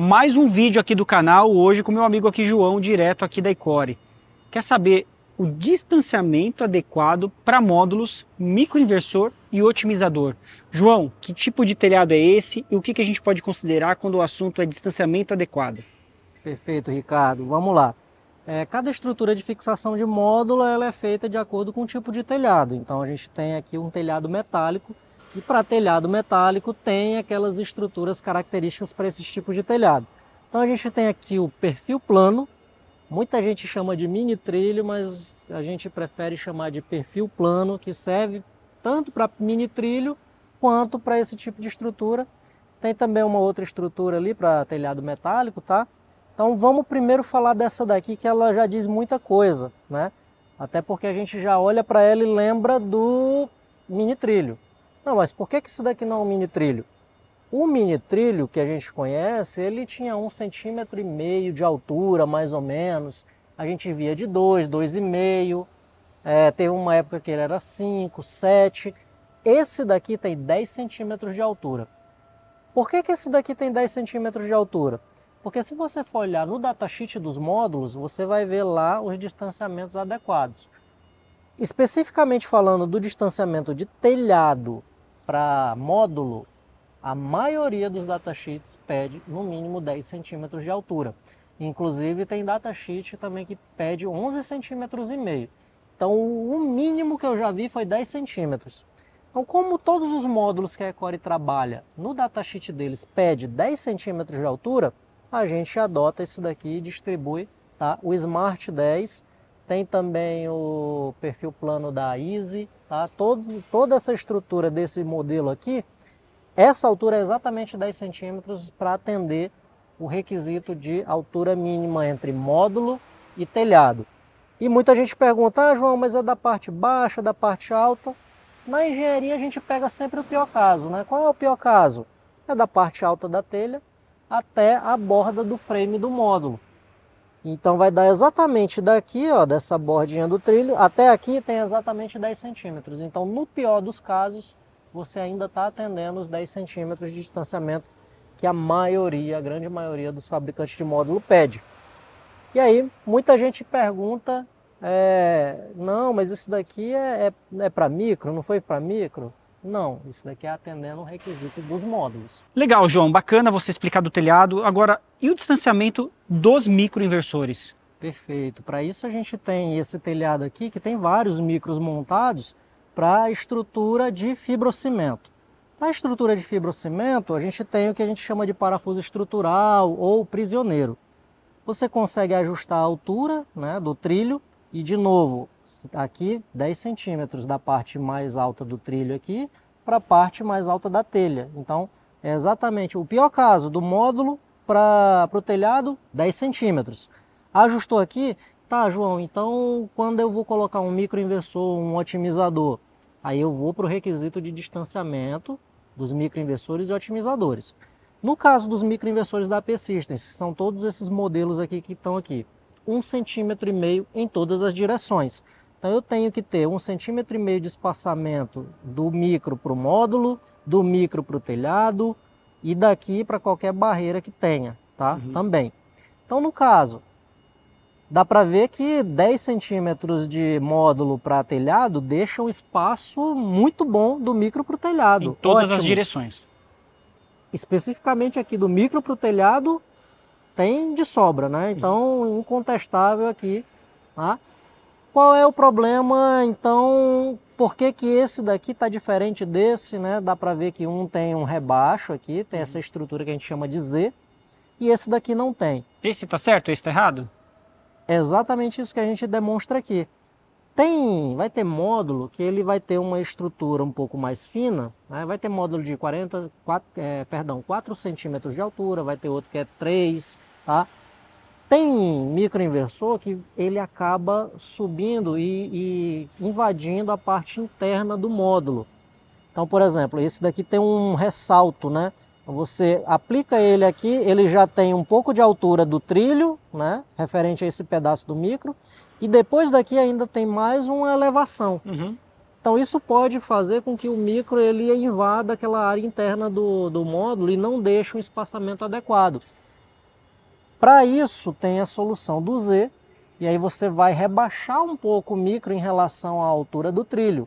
mais um vídeo aqui do canal hoje com meu amigo aqui João, direto aqui da Icore. Quer saber o distanciamento adequado para módulos, microinversor e otimizador. João, que tipo de telhado é esse e o que, que a gente pode considerar quando o assunto é distanciamento adequado? Perfeito, Ricardo. Vamos lá. É, cada estrutura de fixação de módulo ela é feita de acordo com o tipo de telhado. Então a gente tem aqui um telhado metálico e para telhado metálico tem aquelas estruturas características para esses tipos de telhado. Então a gente tem aqui o perfil plano, muita gente chama de mini trilho, mas a gente prefere chamar de perfil plano, que serve tanto para mini trilho quanto para esse tipo de estrutura. Tem também uma outra estrutura ali para telhado metálico, tá? Então vamos primeiro falar dessa daqui que ela já diz muita coisa, né? Até porque a gente já olha para ela e lembra do mini trilho. Não, mas por que, que isso daqui não é um mini trilho? O mini trilho que a gente conhece, ele tinha um centímetro e meio de altura, mais ou menos. A gente via de dois, dois e meio. É, teve uma época que ele era 5, 7. Esse daqui tem 10 centímetros de altura. Por que, que esse daqui tem 10 centímetros de altura? Porque se você for olhar no datasheet dos módulos, você vai ver lá os distanciamentos adequados. Especificamente falando do distanciamento de telhado para módulo, a maioria dos datasheets pede no mínimo 10 centímetros de altura. Inclusive tem datasheet também que pede 11 centímetros e meio. Então o mínimo que eu já vi foi 10 centímetros. Então como todos os módulos que a Ecore trabalha no datasheet deles pede 10 centímetros de altura, a gente adota isso daqui e distribui tá? o Smart 10. Tem também o perfil plano da Easy, Tá? Todo, toda essa estrutura desse modelo aqui, essa altura é exatamente 10 centímetros para atender o requisito de altura mínima entre módulo e telhado. E muita gente pergunta, ah, João, mas é da parte baixa, da parte alta? Na engenharia a gente pega sempre o pior caso, né? Qual é o pior caso? É da parte alta da telha até a borda do frame do módulo. Então vai dar exatamente daqui, ó, dessa bordinha do trilho, até aqui tem exatamente 10 centímetros. Então no pior dos casos, você ainda está atendendo os 10 centímetros de distanciamento que a maioria, a grande maioria dos fabricantes de módulo pede. E aí, muita gente pergunta, é, não, mas isso daqui é, é, é para micro, não foi para micro? Não, isso daqui é atendendo o requisito dos módulos. Legal, João, bacana você explicar do telhado. Agora, e o distanciamento dos microinversores? Perfeito. Para isso a gente tem esse telhado aqui que tem vários micros montados para a estrutura de fibrocimento. Para a estrutura de fibrocimento, a gente tem o que a gente chama de parafuso estrutural ou prisioneiro. Você consegue ajustar a altura né, do trilho e, de novo, Tá aqui 10 centímetros da parte mais alta do trilho aqui para a parte mais alta da telha. Então, é exatamente o pior caso do módulo para o telhado, 10 centímetros. Ajustou aqui? Tá, João, então quando eu vou colocar um microinversor, um otimizador, aí eu vou para o requisito de distanciamento dos microinversores e otimizadores. No caso dos microinversores da P-Systems, que são todos esses modelos aqui que estão aqui, um centímetro e meio em todas as direções. Então eu tenho que ter um centímetro e meio de espaçamento do micro para o módulo, do micro para o telhado e daqui para qualquer barreira que tenha, tá? Uhum. Também. Então no caso, dá para ver que 10 centímetros de módulo para telhado deixa um espaço muito bom do micro para o telhado. Em todas Ótimo. as direções. Especificamente aqui do micro para o telhado tem de sobra, né? Então, incontestável aqui, tá? Qual é o problema, então, por que, que esse daqui está diferente desse, né? Dá para ver que um tem um rebaixo aqui, tem essa uhum. estrutura que a gente chama de Z, e esse daqui não tem. Esse está certo, esse está errado? É exatamente isso que a gente demonstra aqui. Tem, vai ter módulo que ele vai ter uma estrutura um pouco mais fina, né? vai ter módulo de 40, 4, é, perdão, 4 centímetros de altura, vai ter outro que é 3, tá? Tem microinversor que ele acaba subindo e, e invadindo a parte interna do módulo. Então, por exemplo, esse daqui tem um ressalto, né? Você aplica ele aqui, ele já tem um pouco de altura do trilho, né, referente a esse pedaço do micro, e depois daqui ainda tem mais uma elevação. Uhum. Então isso pode fazer com que o micro ele invada aquela área interna do, do módulo e não deixe um espaçamento adequado. Para isso tem a solução do Z, e aí você vai rebaixar um pouco o micro em relação à altura do trilho.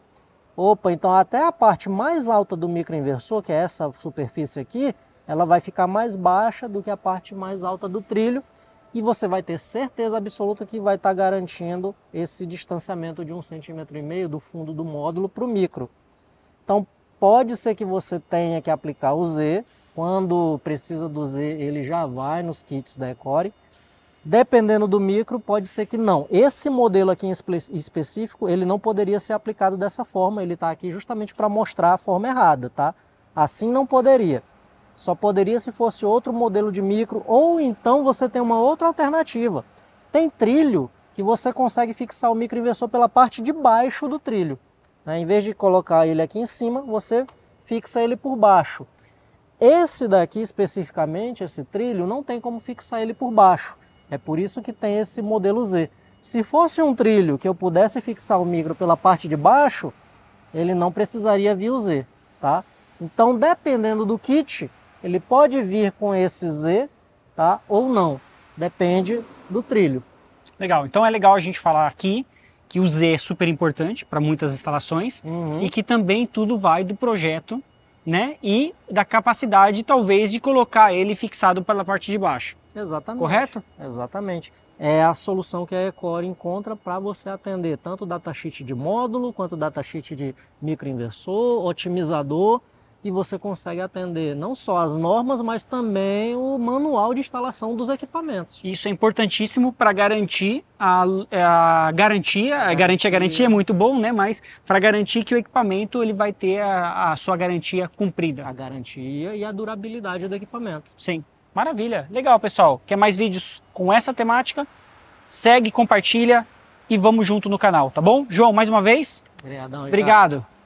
Opa, então até a parte mais alta do microinversor, que é essa superfície aqui, ela vai ficar mais baixa do que a parte mais alta do trilho e você vai ter certeza absoluta que vai estar garantindo esse distanciamento de um centímetro e meio do fundo do módulo para o micro. Então pode ser que você tenha que aplicar o Z, quando precisa do Z ele já vai nos kits da Ecore, Dependendo do micro, pode ser que não. Esse modelo aqui em específico, ele não poderia ser aplicado dessa forma, ele está aqui justamente para mostrar a forma errada, tá? Assim não poderia. Só poderia se fosse outro modelo de micro, ou então você tem uma outra alternativa. Tem trilho que você consegue fixar o microinversor pela parte de baixo do trilho. Né? Em vez de colocar ele aqui em cima, você fixa ele por baixo. Esse daqui especificamente, esse trilho, não tem como fixar ele por baixo. É por isso que tem esse modelo Z. Se fosse um trilho que eu pudesse fixar o micro pela parte de baixo, ele não precisaria vir o Z, tá? Então, dependendo do kit, ele pode vir com esse Z, tá? Ou não, depende do trilho. Legal, então é legal a gente falar aqui que o Z é super importante para muitas instalações uhum. e que também tudo vai do projeto, né? E da capacidade, talvez, de colocar ele fixado pela parte de baixo. Exatamente. Correto? Exatamente. É a solução que a Ecore encontra para você atender tanto o datasheet de módulo, quanto o datasheet de microinversor, otimizador, e você consegue atender não só as normas, mas também o manual de instalação dos equipamentos. Isso é importantíssimo para garantir a, é, a garantia. A é, garantia, a garantia é muito bom, né? Mas para garantir que o equipamento ele vai ter a, a sua garantia cumprida. A garantia e a durabilidade do equipamento. Sim. Maravilha, legal pessoal. Quer mais vídeos com essa temática? Segue, compartilha e vamos junto no canal, tá bom? João, mais uma vez. Obrigadão, obrigado. obrigado.